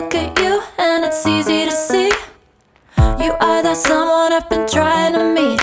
look at you and it's easy to see You are that someone I've been trying to meet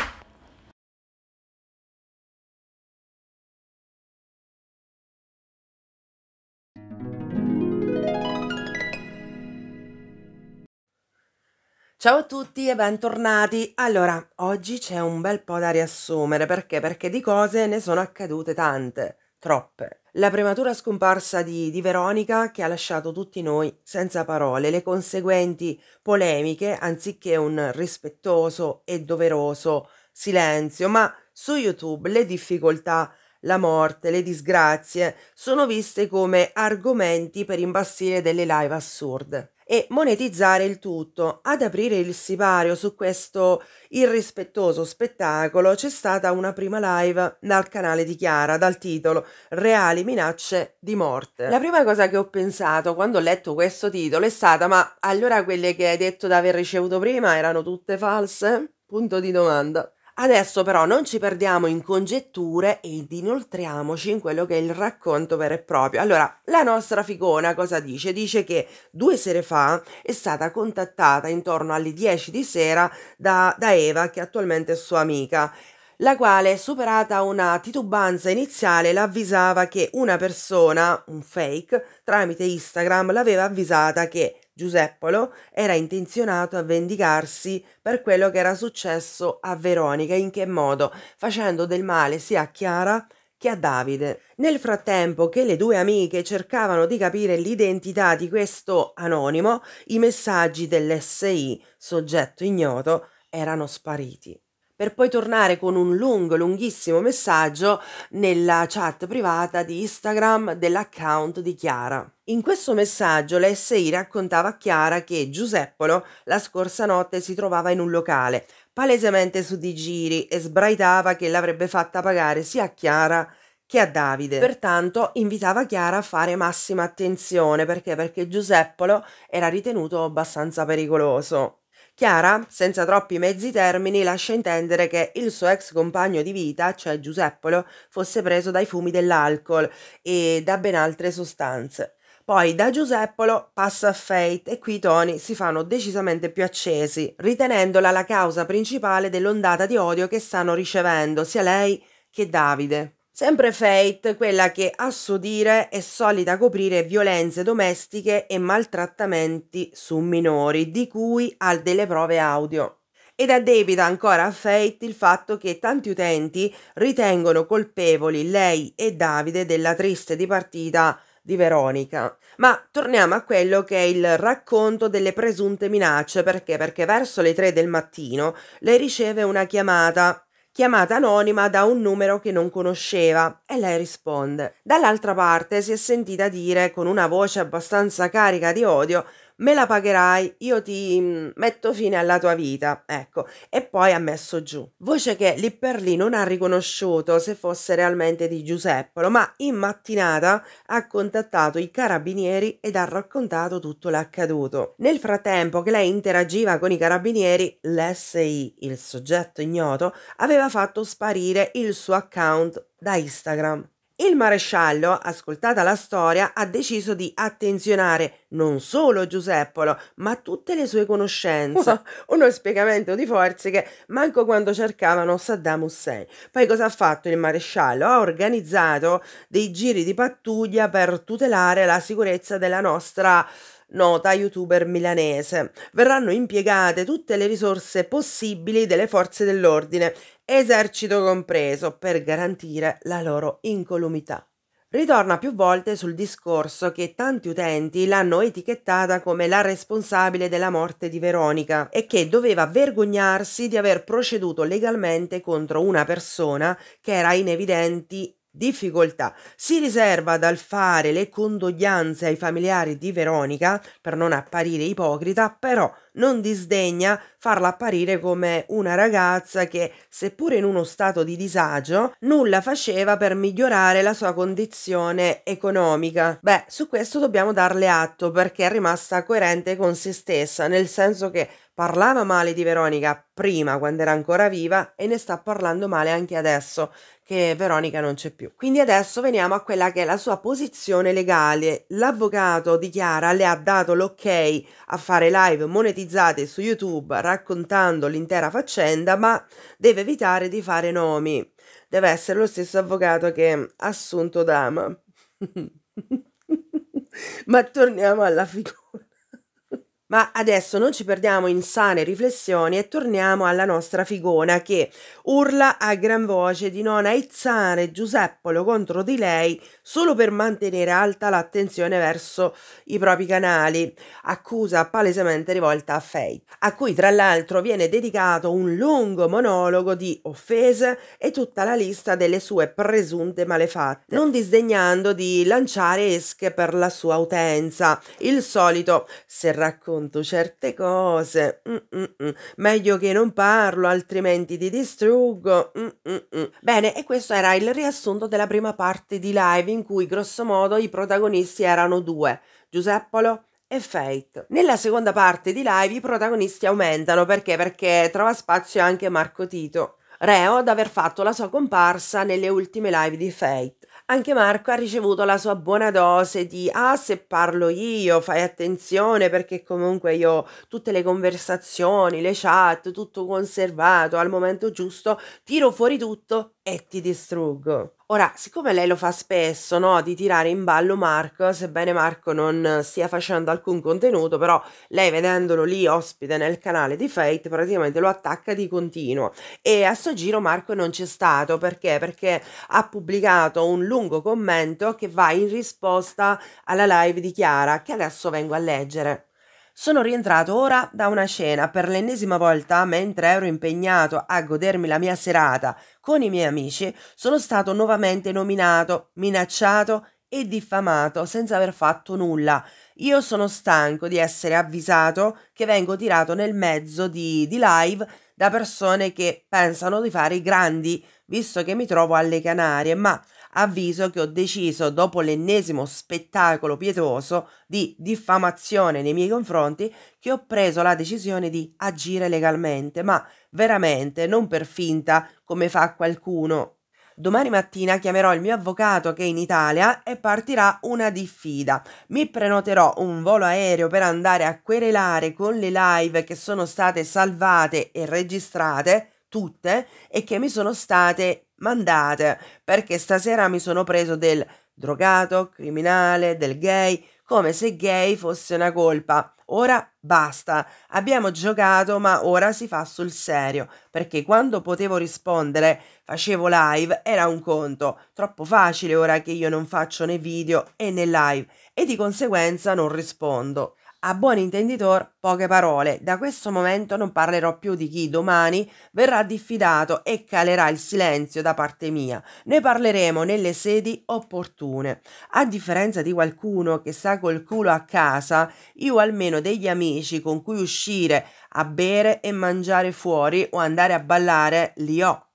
Ciao a tutti e bentornati. Allora, oggi c'è un bel po' da riassumere perché? Perché di cose ne sono accadute tante, troppe la prematura scomparsa di, di, Veronica che ha lasciato tutti noi senza parole, le conseguenti polemiche anziché un rispettoso e doveroso silenzio, ma su YouTube le difficoltà, la morte, le disgrazie sono viste come argomenti per imbastire delle live assurde e monetizzare il tutto. Ad aprire il sipario su questo irrispettoso spettacolo c'è stata una prima live dal canale di Chiara dal titolo Reali minacce di morte. La prima cosa che ho pensato quando ho letto questo titolo è stata ma allora quelle che hai detto di aver ricevuto prima erano tutte false? Punto di domanda. Adesso però non ci perdiamo in congetture ed inoltriamoci in quello che è il racconto vero e proprio. Allora, la nostra figona cosa dice? Dice che due sere fa è stata contattata intorno alle 10 di sera da, da Eva, che attualmente è sua amica, la quale, superata una titubanza iniziale, l'avvisava che una persona, un fake, tramite Instagram l'aveva avvisata che Giuseppolo era intenzionato a vendicarsi per quello che era successo a Veronica, in che modo? Facendo del male sia a Chiara che a Davide. Nel frattempo che le due amiche cercavano di capire l'identità di questo anonimo, i messaggi dell'SI, soggetto ignoto, erano spariti per poi tornare con un lungo, lunghissimo messaggio nella chat privata di Instagram dell'account di Chiara. In questo messaggio l'SI raccontava a Chiara che Giuseppolo la scorsa notte si trovava in un locale, palesemente su di giri e sbraitava che l'avrebbe fatta pagare sia a Chiara che a Davide. Pertanto invitava Chiara a fare massima attenzione perché? perché Giuseppolo era ritenuto abbastanza pericoloso. Chiara, senza troppi mezzi termini, lascia intendere che il suo ex compagno di vita, cioè Giuseppolo, fosse preso dai fumi dell'alcol e da ben altre sostanze. Poi da Giuseppolo passa a Fate e qui i toni si fanno decisamente più accesi, ritenendola la causa principale dell'ondata di odio che stanno ricevendo sia lei che Davide. Sempre Fate, quella che a suo dire è solita coprire violenze domestiche e maltrattamenti su minori, di cui ha delle prove audio. Ed addebita ancora a Fate il fatto che tanti utenti ritengono colpevoli lei e Davide della triste dipartita di Veronica. Ma torniamo a quello che è il racconto delle presunte minacce, perché? Perché verso le 3 del mattino lei riceve una chiamata chiamata anonima da un numero che non conosceva e lei risponde. Dall'altra parte si è sentita dire con una voce abbastanza carica di odio me la pagherai, io ti mm, metto fine alla tua vita, ecco, e poi ha messo giù. Voce che lì per lì non ha riconosciuto se fosse realmente di Giuseppolo, ma in mattinata ha contattato i carabinieri ed ha raccontato tutto l'accaduto. Nel frattempo che lei interagiva con i carabinieri, l'SI, il soggetto ignoto, aveva fatto sparire il suo account da Instagram. Il maresciallo, ascoltata la storia, ha deciso di attenzionare non solo Giuseppolo, ma tutte le sue conoscenze. uno spiegamento di forze che manco quando cercavano Saddam Hussein. Poi cosa ha fatto il maresciallo? Ha organizzato dei giri di pattuglia per tutelare la sicurezza della nostra nota youtuber milanese. Verranno impiegate tutte le risorse possibili delle forze dell'ordine, esercito compreso, per garantire la loro incolumità. Ritorna più volte sul discorso che tanti utenti l'hanno etichettata come la responsabile della morte di Veronica e che doveva vergognarsi di aver proceduto legalmente contro una persona che era in evidenti difficoltà. Si riserva dal fare le condoglianze ai familiari di Veronica, per non apparire ipocrita, però non disdegna farla apparire come una ragazza che, seppure in uno stato di disagio, nulla faceva per migliorare la sua condizione economica. Beh, su questo dobbiamo darle atto perché è rimasta coerente con se stessa, nel senso che parlava male di Veronica prima quando era ancora viva e ne sta parlando male anche adesso che Veronica non c'è più. Quindi adesso veniamo a quella che è la sua posizione legale. L'avvocato di Chiara le ha dato l'ok a fare live monetizzate su YouTube raccontando l'intera faccenda, ma deve evitare di fare nomi. Deve essere lo stesso avvocato che ha assunto Dama. ma torniamo alla figura. Ma adesso non ci perdiamo in sane riflessioni e torniamo alla nostra figona che urla a gran voce di non aizzare Giuseppolo contro di lei solo per mantenere alta l'attenzione verso i propri canali, accusa palesemente rivolta a Faye, a cui tra l'altro viene dedicato un lungo monologo di offese e tutta la lista delle sue presunte malefatte, non disdegnando di lanciare esche per la sua utenza, il solito se racconta racconto certe cose. Mm-mm-mm. Meglio che non parlo, altrimenti ti distruggo. Mm-mm-mm. Bene, e questo era il riassunto della prima parte di live in cui grosso modo i protagonisti erano due, Giuseppolo e Fate. Nella seconda parte di live i protagonisti aumentano perché? Perché trova spazio anche Marco Tito, reo ad aver fatto la sua comparsa nelle ultime live di Fate. Anche Marco ha ricevuto la sua buona dose di ah se parlo io, fai attenzione perché comunque io ho tutte le conversazioni, le chat, tutto conservato, al momento giusto tiro fuori tutto e ti distruggo. Ora, siccome lei lo fa spesso, no, di tirare in ballo Marco, sebbene Marco non stia facendo alcun contenuto, però lei vedendolo lì ospite nel canale di Fate, praticamente lo attacca di continuo. E a sto giro Marco non c'è stato, perché? Perché ha pubblicato un lungo commento che va in risposta alla live di Chiara, che adesso vengo a leggere. Sono rientrato ora da una cena per l'ennesima volta mentre ero impegnato a godermi la mia serata con i miei amici, sono stato nuovamente nominato, minacciato e diffamato senza aver fatto nulla. Io sono stanco di essere avvisato che vengo tirato nel mezzo di, di live da persone che pensano di fare i grandi, visto che mi trovo alle Canarie, ma avviso che ho deciso, dopo l'ennesimo spettacolo pietoso di diffamazione nei miei confronti, che ho preso la decisione di agire legalmente, ma veramente, non per finta, come fa qualcuno. Domani mattina chiamerò il mio avvocato che è in Italia e partirà una diffida. Mi prenoterò un volo aereo per andare a querelare con le live che sono state salvate e registrate tutte e che mi sono state Mandate, perché stasera mi sono preso del drogato, criminale, del gay, come se gay fosse una colpa. Ora basta, abbiamo giocato ma ora si fa sul serio, perché quando potevo rispondere facevo live era un conto, troppo facile ora che io non faccio né video e né live e di conseguenza non rispondo. A buon intenditor, poche parole. Da questo momento non parlerò più di chi domani verrà diffidato e calerà il silenzio da parte mia. Ne parleremo nelle sedi opportune. A differenza di qualcuno che sta col culo a casa, io almeno degli amici con cui uscire a bere e mangiare fuori o andare a ballare li ho.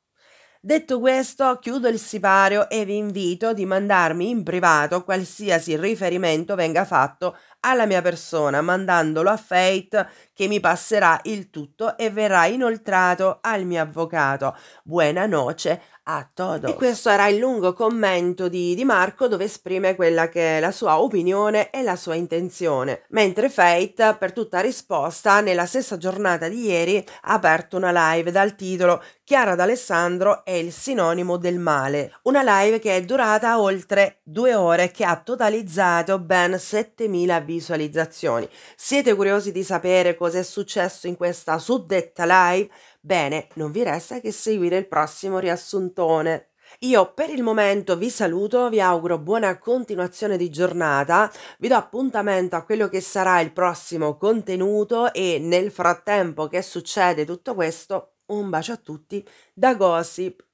Detto questo, chiudo il sipario e vi invito di mandarmi in privato qualsiasi riferimento venga fatto alla mia persona, mandandolo a Fate che mi passerà il tutto e verrà inoltrato al mio avvocato. Buona noce a ah, todo. E questo era il lungo commento di Di Marco dove esprime quella che è la sua opinione e la sua intenzione, mentre Fate per tutta risposta nella stessa giornata di ieri ha aperto una live dal titolo Chiara d'Alessandro è il sinonimo del male, una live che è durata oltre due ore che ha totalizzato ben 7000 visualizzazioni. Siete curiosi di sapere cosa è successo in questa suddetta live? Bene, non vi resta che seguire il prossimo riassuntone. Io per il momento vi saluto, vi auguro buona continuazione di giornata, vi do appuntamento a quello che sarà il prossimo contenuto e nel frattempo che succede tutto questo, un bacio a tutti da Gossip.